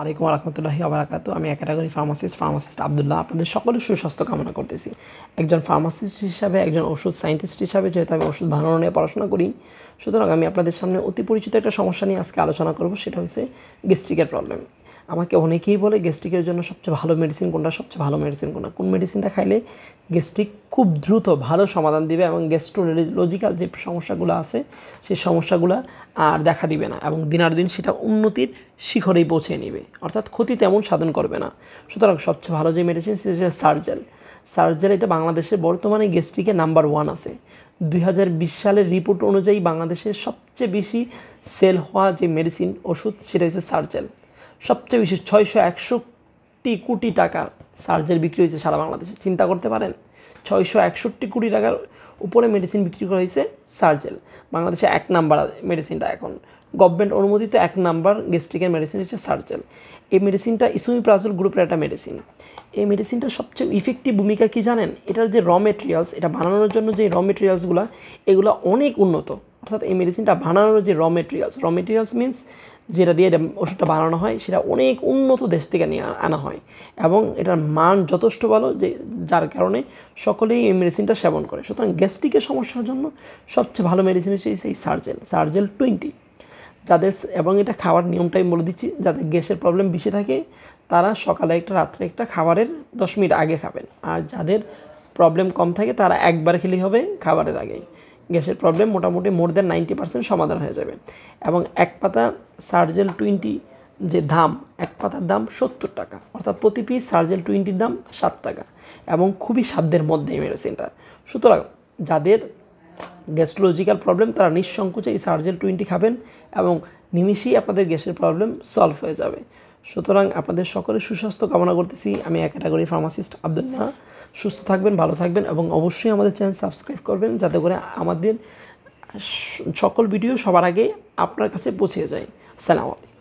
আলাইকুম রহমতুল্লাহি আবরাকাত আমি এক ফার্মাসিস্ট ফার্মাসিস্ট আবদুল্লাহ আপনাদের সকলের সুস্বাস্থ্য কামনা করতেছি একজন ফার্মাসিস্ট হিসাবে একজন ওষুধ সায়েন্টিস্ট হিসাবে যেহেতু আমি ওষুধ বানানো নিয়ে পড়াশোনা করি সুতরাং আমি আপনাদের সামনে অতি পরিচিত একটা সমস্যা নিয়ে আজকে আলোচনা করব সেটা হচ্ছে গ্যাস্ট্রিকের প্রবলেম আমাকে অনেকেই বলে গ্যাস্ট্রিকের জন্য সবচেয়ে ভালো মেডিসিন কোনটা সবচেয়ে ভালো মেডিসিন কোনটা কোন মেডিসিনটা খাইলে গ্যাস্ট্রিক খুব দ্রুত ভালো সমাধান দিবে এবং গ্যাস্ট্রোলজিক্যাল যে সমস্যাগুলো আছে সেই সমস্যাগুলো আর দেখা দিবে না এবং দিনার দিন সেটা উন্নতির শিখরেই পৌঁছে নেবে অর্থাৎ ক্ষতি তেমন সাধন করবে না সুতরাং সবচেয়ে ভালো যে মেডিসিন সেটা সার্জেল সার্জেল এটা বাংলাদেশে বর্তমানে গ্যাস্ট্রিকে নাম্বার ওয়ান আছে দুই সালের রিপোর্ট অনুযায়ী বাংলাদেশের সবচেয়ে বেশি সেল হওয়া যে মেডিসিন ওষুধ সেটা হচ্ছে সার্জেল সবচেয়ে বেশি ছয়শো একষট্টি কোটি টাকার সার্জের বিক্রি হয়েছে সারা বাংলাদেশে চিন্তা করতে পারেন ছয়শো একষট্টি কোটি টাকার উপরে মেডিসিন বিক্রি করা হয়েছে সার্জেল বাংলাদেশে এক নাম্বার মেডিসিনটা এখন গভর্নমেন্ট অনুমোদিত এক নাম্বার গ্যাস্ট্রিকের মেডিসিন হচ্ছে সার্জেল এই মেডিসিনটা প্রাজল গ্রুপের একটা মেডিসিন এই মেডিসিনটা সবচেয়ে ইফেক্টিভ ভূমিকা কি জানেন এটার যে র মেটেরিয়ালস এটা বানানোর জন্য যে র মেটেরিয়ালসগুলো এগুলো অনেক উন্নত অর্থাৎ এই মেডিসিনটা বানানোর যে raw materials raw materials means যেটা দিয়ে এটা ওষুধটা বানানো হয় সেটা অনেক উন্নত দেশ থেকে নিয়ে আনা হয় এবং এটার মান যথেষ্ট ভালো যে যার কারণে সকলেই এই মেডিসিনটা সেবন করে সুতরাং গ্যাস্ট্রিকের সমস্যার জন্য সবচেয়ে ভালো মেডিসিন হচ্ছে সেই সার্জেল সার্জেল টোয়েন্টি যাদের এবং এটা খাওয়ার নিয়মটাই বলে দিচ্ছি যাদের গ্যাসের প্রবলেম বেশি থাকে তারা সকালে একটা রাত্রে একটা খাবারের দশ মিনিট আগে খাবেন আর যাদের প্রবলেম কম থাকে তারা একবার খেলেই হবে খাবারের আগেই গ্যাসের প্রবলেম মোটামুটি মোর দ্যান নাইনটি পার্সেন্ট সমাধান হয়ে যাবে এবং এক পাতা সার্জেল টোয়েন্টি যে দাম এক পাতার দাম সত্তর টাকা অর্থাৎ প্রতি পিস সার্জেল টোয়েন্টির দাম সাত টাকা এবং খুবই সাধ্যের মধ্যে এই মেডিসিনটা সুতরাং যাদের গ্যাস্ট্রোলজিক্যাল প্রবলেম তারা নিঃসংকোচে এই সার্জেল টোয়েন্টি খাবেন এবং নিমিষেই আপনাদের গ্যাসের প্রবলেম সলভ হয়ে যাবে সুতরাং আপনাদের সকলের সুস্বাস্থ্য কামনা করতেছি আমি এক ক্যাটাগরি ফার্মাসিস্ট আবদুল্লাহ সুস্থ থাকবেন ভালো থাকবেন এবং অবশ্যই আমাদের চ্যানেল সাবস্ক্রাইব করবেন যাতে করে আমাদের সকল ভিডিও সবার আগে আপনার কাছে পৌঁছে যায় সালাম আলাইকুম